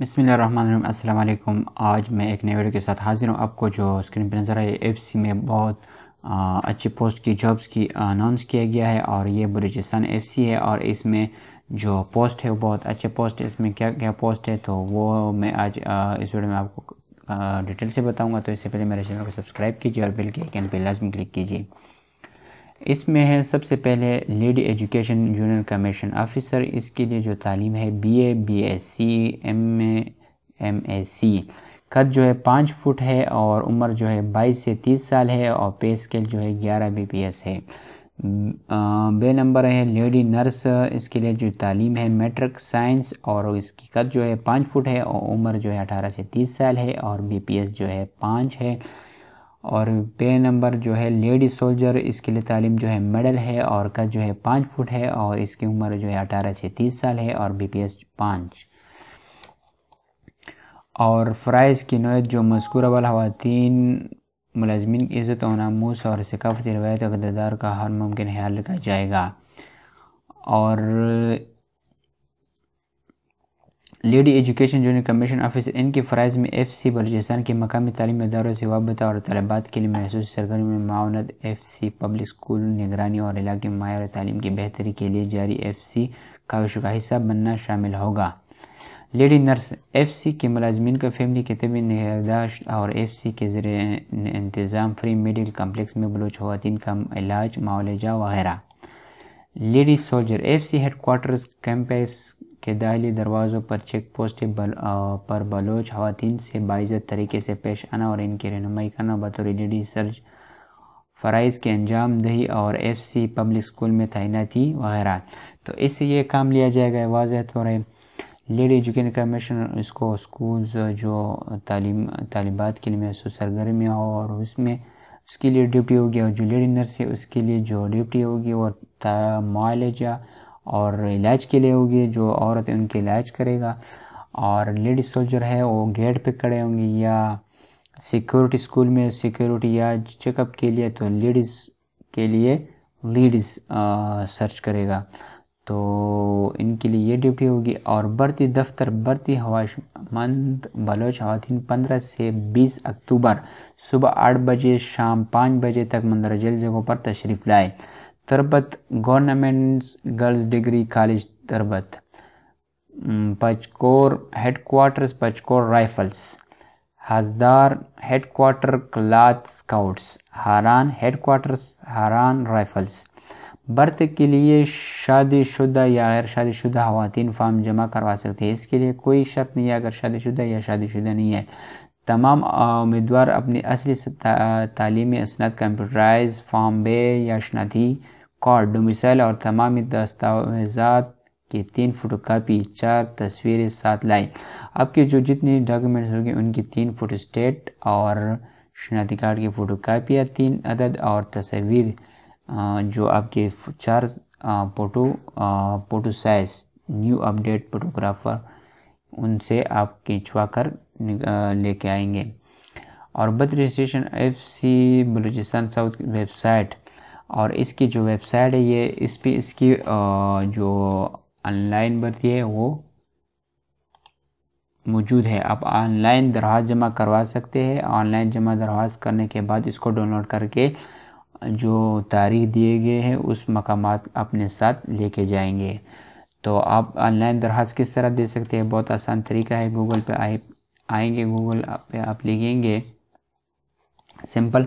बसमीम अल्लाम आज मैं एक नए वीडियो के साथ हाज़िर हूँ आपको जो स्क्रीन पर नज़र आए एफ सी में बहुत अच्छी पोस्ट की जॉब्स की अनाउंस किया गया है और ये बलूचिस्तान एफ सी है और इसमें जो पोस्ट है वो बहुत अच्छे पोस्ट है इसमें क्या क्या पोस्ट है तो वो मैं आज आ, इस वीडियो में आपको डिटेल से बताऊँगा तो इससे पहले मेरे चैनल को सब्सक्राइब कीजिए और बिल के आइकन पर लाजमी क्लिक कीजिए इसमें है सबसे पहले lady education junior commission officer इसके लिए जो तालीम है B BSc B S C M M A C कद जो है पाँच फुट है और उम्र जो है बाईस से तीस साल है और पे स्केल जो है ग्यारह बी पी एस है बे नंबर है लेडी नर्स इसके लिए जो तालीम है मेट्रिक साइंस और इसकी कद जो है पाँच फुट है और उम्र जो है अठारह से तीस साल है और बी पी एस जो है पाँच है और पे नंबर जो है लेडी सोल्जर इसके लिए तालीम जो है मेडल है और कद जो है पाँच फुट है और इसकी उम्र जो है अठारह से तीस साल है और बी पी एस पाँच और फ़्राइज़ की नोयत जो मस्कूर अबल खातन मुलाजमिन की इज़्ज़त और नामूस और सकाफती रवायत और किरदार का हर मुमकिन ख्याल रखा जाएगा और lady education junior commission officer इनके फ़रज़ में एफ सी बलोचिस्तान के मकामी तलीमी इदारों से वाबता और तलबात के लिए महसूस सरगर्मी में मावनत एफ सी पब्लिक स्कूल निगरानी और इलाके मायर तलीम की बेहतरी के लिए जारी एफ सी काविश का हिस्सा बनना शामिल होगा लेडी नर्स एफ सी के मुलाजमीन का फैमिली के तबी निगहदाश्त और एफ सी के ज़र इंतज़ाम फ्री मेडिकल कम्प्लेक्स में बलोच खुवान का इलाज मावजा वगैरह lady soldier F C head campus के दाहली दरवाज़ों पर चेक पोस्ट बल, पर बलोच खातन से बाइज़त तरीके से पेश आना और इनकी रहनमई करना बतौर लेडी सर्च फ़राइज़ के अंजाम दही और एफ सी पब्लिक स्कूल में तैनाती वगैरह तो इससे ये काम लिया जाएगा वाजह तौर लेडी एजुकेशन कमीशन इसको स्कूल जो तालीम तालिबात के लिए महसूस सरगर्मियाँ हो और उसमें उसके लिए ड्यूटी होगी और जो लेडी नर्स है उसके लिए जो ड्यूटी होगी और मालजा और इलाज के लिए होगी जो औरत है उनके इलाज करेगा और लेडी सोल्जर है वो गेट पे खड़े होंगे या सिक्योरिटी स्कूल में सिक्योरिटी या चेकअप के लिए तो लेडीज़ के लिए लेडीज सर्च करेगा तो इनके लिए ये ड्यूटी होगी और बढ़ती दफ्तर बढ़ती हवाश मंद बलोच खातिन पंद्रह से बीस अक्टूबर सुबह आठ बजे शाम पाँच बजे तक मंदरजल जगहों पर तशरीफ़ लाए Turbat governments girls degree college Turbat Panjgur headquarters Panjgur rifles Khuzdar headquarter Kalat scouts Kharan headquarters Kharan rifles बर्त के लिए शादीशुदा या गैर शादीशुदा खातन फार्म जमा करवा सकते हैं इसके लिए कोई शर्त नहीं है अगर शादीशुदा या शादीशुदा नहीं है तमाम उम्मीदवार अपनी असली तालीमी इसनद कंप्यूटराइज फॉर्म बे या शनाती कॉर्ड डोमिसाइल और तमाम दस्तावेजात की तीन फ़ोटो कापी चार तस्वीरें सात लाइन आपके जो जितने डॉक्यूमेंट्स होंगे उनकी तीन फोटो स्टेट और शनाख्ती कार्ड की फ़ोटो कापियाँ तीन अदद और तस्वीर जो आपके चार photo photo size new update photographer उनसे आप खिंचवा कर लेके आएंगे और बद registration F C Balochistan south website और इसकी जो वेबसाइट है ये इस पर इसकी जो ऑनलाइन भर्ती है वो मौजूद है आप ऑनलाइन दरख्वास्त जमा करवा सकते हैं ऑनलाइन जमा दरख्वास्त करने के बाद इसको डाउनलोड करके जो तारीख दिए गए हैं उस मकाम अपने साथ लेके जाएंगे तो आप ऑनलाइन दरवाज़ किस तरह दे सकते हैं बहुत आसान तरीका है गूगल पे आए आएंगे गूगल पे आप लिखेंगे सिंपल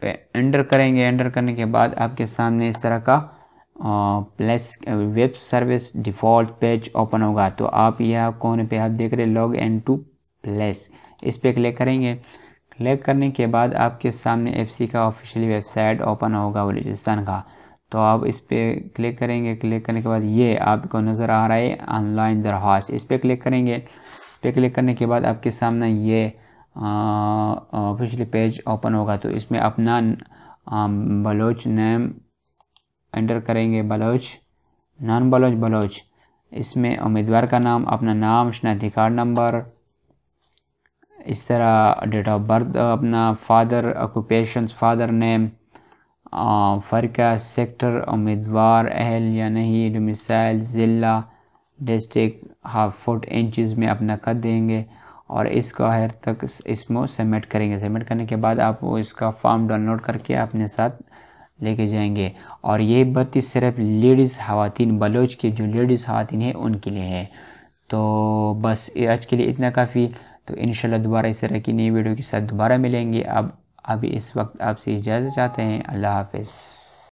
पे एंटर करेंगे एंटर करने के बाद आपके सामने इस तरह का plus web service default page open होगा तो आप यह कौन पे आप देख रहे लॉग इन टू प्लस इस पर क्लिक करेंगे क्लिक करने के बाद आपके सामने एफसी का ऑफिशियली वेबसाइट ओपन होगा बलूचिस्तान का तो आप इस पर क्लिक करेंगे क्लिक करने के बाद ये आपको नज़र आ रहा है ऑनलाइन दरख्वास्त इस पर क्लिक करेंगे इस पर क्लिक करने के बाद आपके सामने ये ऑफिशियली पेज ओपन होगा तो इसमें अपना बलोच नेम एंटर करेंगे बलोच नॉन बलोच बलोच इसमें उम्मीदवार का नाम अपना नाम स्नाधिकार नंबर इस तरह डेट ऑफ बर्थ अपना फादर ऑक्यूपेशन फादर नेम फ़र्का सेक्टर उम्मीदवार अहल या नहीं डोमिसाइल ज़िला डिस्ट्रिक्ट हाफ फुट इंचज़ में अपना कद देंगे और इसको आखिर तक इसमें सबमिट करेंगे सबमिट करने के बाद आप वो इसका फॉर्म डाउनलोड करके अपने साथ लेके जाएंगे और ये बत्ती सिर्फ लेडीज़ खातिन बलोच के जो लेडीज़ खातन हैं उनके लिए है तो बस आज के लिए इतना काफ़ी तो इन दोबारा इस तरह की नई वीडियो के साथ दोबारा मिलेंगे अब अभी इस वक्त आपसे इजाज़त चाहते हैं अल्लाह हाफिज़